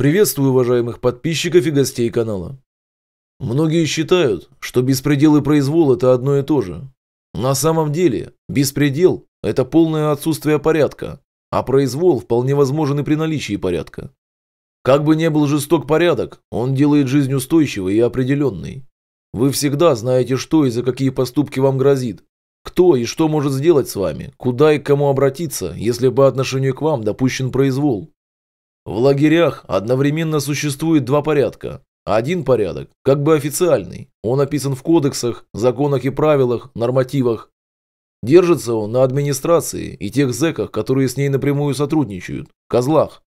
Приветствую уважаемых подписчиков и гостей канала. Многие считают, что беспредел и произвол – это одно и то же. На самом деле, беспредел – это полное отсутствие порядка, а произвол вполне возможен и при наличии порядка. Как бы ни был жесток порядок, он делает жизнь устойчивой и определенной. Вы всегда знаете, что и за какие поступки вам грозит, кто и что может сделать с вами, куда и к кому обратиться, если по отношению к вам допущен произвол. В лагерях одновременно существует два порядка. Один порядок, как бы официальный, он описан в кодексах, законах и правилах, нормативах. Держится он на администрации и тех зэках, которые с ней напрямую сотрудничают, козлах.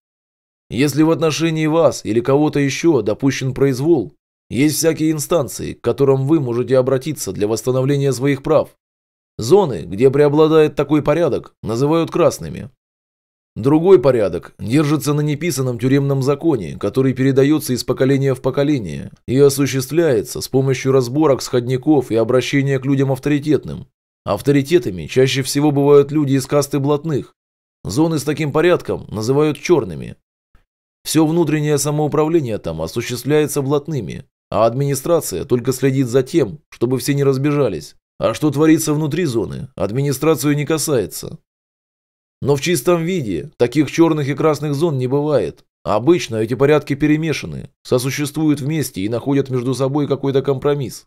Если в отношении вас или кого-то еще допущен произвол, есть всякие инстанции, к которым вы можете обратиться для восстановления своих прав. Зоны, где преобладает такой порядок, называют красными, Другой порядок держится на неписанном тюремном законе, который передается из поколения в поколение и осуществляется с помощью разборок сходников и обращения к людям авторитетным. Авторитетами чаще всего бывают люди из касты блатных. Зоны с таким порядком называют черными. Все внутреннее самоуправление там осуществляется блатными, а администрация только следит за тем, чтобы все не разбежались. А что творится внутри зоны, администрацию не касается. Но в чистом виде таких черных и красных зон не бывает. Обычно эти порядки перемешаны, сосуществуют вместе и находят между собой какой-то компромисс.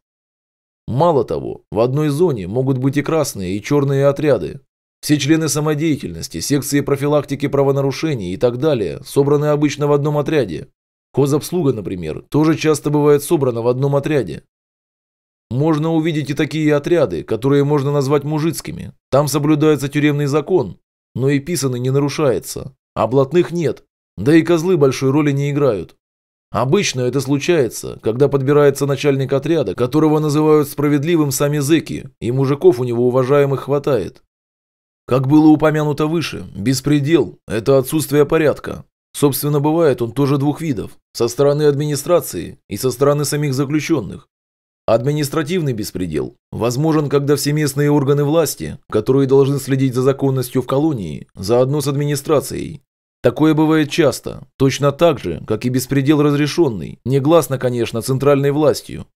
Мало того, в одной зоне могут быть и красные, и черные отряды. Все члены самодеятельности, секции профилактики правонарушений и так далее собраны обычно в одном отряде. Хозобслуга, например, тоже часто бывает собрана в одном отряде. Можно увидеть и такие отряды, которые можно назвать мужицкими. Там соблюдается тюремный закон, но и писаны не нарушается, а блатных нет, да и козлы большой роли не играют. Обычно это случается, когда подбирается начальник отряда, которого называют справедливым сами зэки, и мужиков у него уважаемых хватает. Как было упомянуто выше, беспредел – это отсутствие порядка. Собственно, бывает он тоже двух видов – со стороны администрации и со стороны самих заключенных. Административный беспредел возможен, когда все местные органы власти, которые должны следить за законностью в колонии, заодно с администрацией. Такое бывает часто, точно так же, как и беспредел разрешенный, негласно, конечно, центральной властью.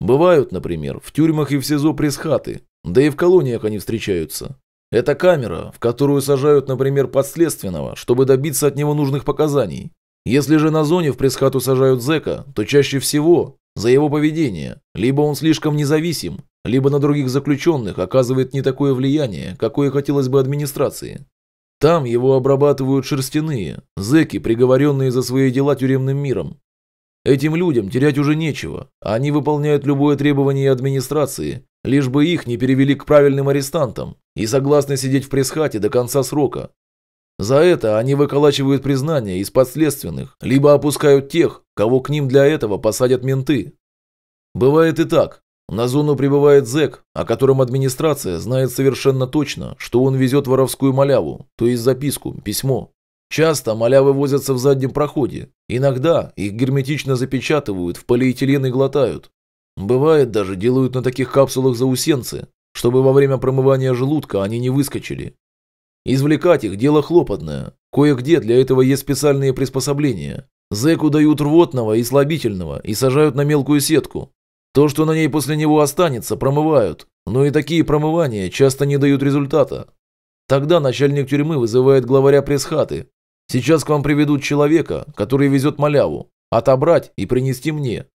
Бывают, например, в тюрьмах и в СИЗО пресс-хаты, да и в колониях они встречаются. Это камера, в которую сажают, например, подследственного, чтобы добиться от него нужных показаний. Если же на зоне в пресс-хату сажают зэка, то чаще всего за его поведение. Либо он слишком независим, либо на других заключенных оказывает не такое влияние, какое хотелось бы администрации. Там его обрабатывают шерстяные, зэки, приговоренные за свои дела тюремным миром. Этим людям терять уже нечего, они выполняют любое требование администрации, лишь бы их не перевели к правильным арестантам и согласны сидеть в пресс-хате до конца срока, за это они выколачивают признания из подследственных, либо опускают тех, кого к ним для этого посадят менты. Бывает и так. На зону прибывает зэк, о котором администрация знает совершенно точно, что он везет воровскую маляву, то есть записку, письмо. Часто малявы возятся в заднем проходе. Иногда их герметично запечатывают, в полиэтилен и глотают. Бывает даже делают на таких капсулах заусенцы, чтобы во время промывания желудка они не выскочили. Извлекать их – дело хлопотное. Кое-где для этого есть специальные приспособления. Зэку дают рвотного и слабительного и сажают на мелкую сетку. То, что на ней после него останется, промывают. Но и такие промывания часто не дают результата. Тогда начальник тюрьмы вызывает главаря пресс-хаты. Сейчас к вам приведут человека, который везет маляву. Отобрать и принести мне.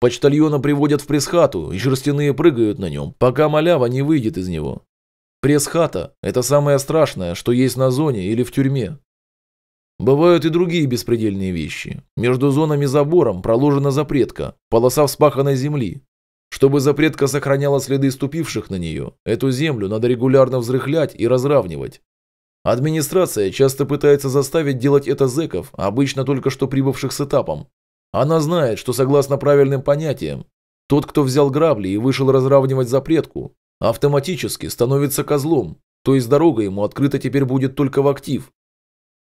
Почтальона приводят в пресс-хату, и шерстяные прыгают на нем, пока малява не выйдет из него. Пресс-хата – это самое страшное, что есть на зоне или в тюрьме. Бывают и другие беспредельные вещи. Между зонами и забором проложена запретка, полоса вспаханной земли. Чтобы запретка сохраняла следы ступивших на нее, эту землю надо регулярно взрыхлять и разравнивать. Администрация часто пытается заставить делать это зэков, обычно только что прибывших с этапом. Она знает, что согласно правильным понятиям, тот, кто взял грабли и вышел разравнивать запретку, автоматически становится козлом, то есть дорога ему открыта теперь будет только в актив.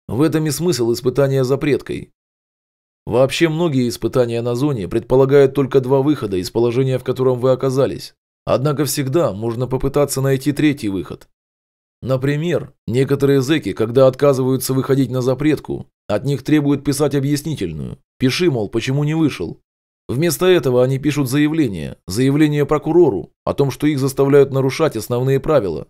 В этом и смысл испытания запреткой. Вообще многие испытания на зоне предполагают только два выхода из положения, в котором вы оказались. Однако всегда можно попытаться найти третий выход. Например, некоторые зэки, когда отказываются выходить на запретку, от них требуют писать объяснительную. Пиши, мол, почему не вышел. Вместо этого они пишут заявление, заявление прокурору о том, что их заставляют нарушать основные правила.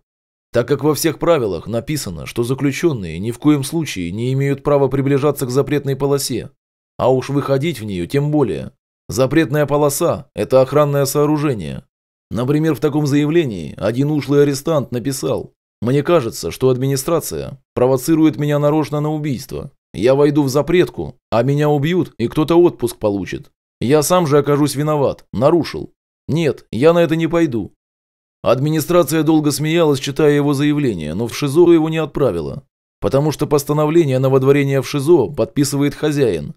Так как во всех правилах написано, что заключенные ни в коем случае не имеют права приближаться к запретной полосе, а уж выходить в нее тем более. Запретная полоса – это охранное сооружение. Например, в таком заявлении один ушлый арестант написал «Мне кажется, что администрация провоцирует меня нарочно на убийство. Я войду в запретку, а меня убьют и кто-то отпуск получит. Я сам же окажусь виноват, нарушил. Нет, я на это не пойду. Администрация долго смеялась, читая его заявление, но в ШИЗО его не отправила, потому что постановление на водворение в ШИЗО подписывает хозяин.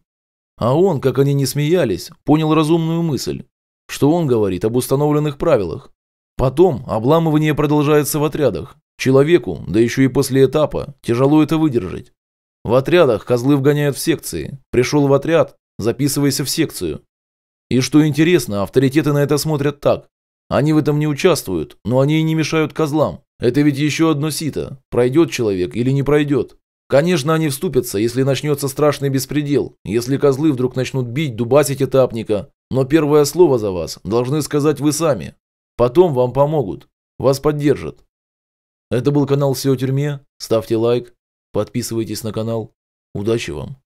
А он, как они не смеялись, понял разумную мысль, что он говорит об установленных правилах. Потом обламывание продолжается в отрядах. Человеку, да еще и после этапа, тяжело это выдержать. В отрядах козлы вгоняют в секции. Пришел в отряд, записывайся в секцию. И что интересно, авторитеты на это смотрят так. Они в этом не участвуют, но они и не мешают козлам. Это ведь еще одно сито. Пройдет человек или не пройдет. Конечно, они вступятся, если начнется страшный беспредел, если козлы вдруг начнут бить, дубасить этапника. Но первое слово за вас должны сказать вы сами. Потом вам помогут. Вас поддержат. Это был канал «Все о тюрьме». Ставьте лайк, подписывайтесь на канал. Удачи вам!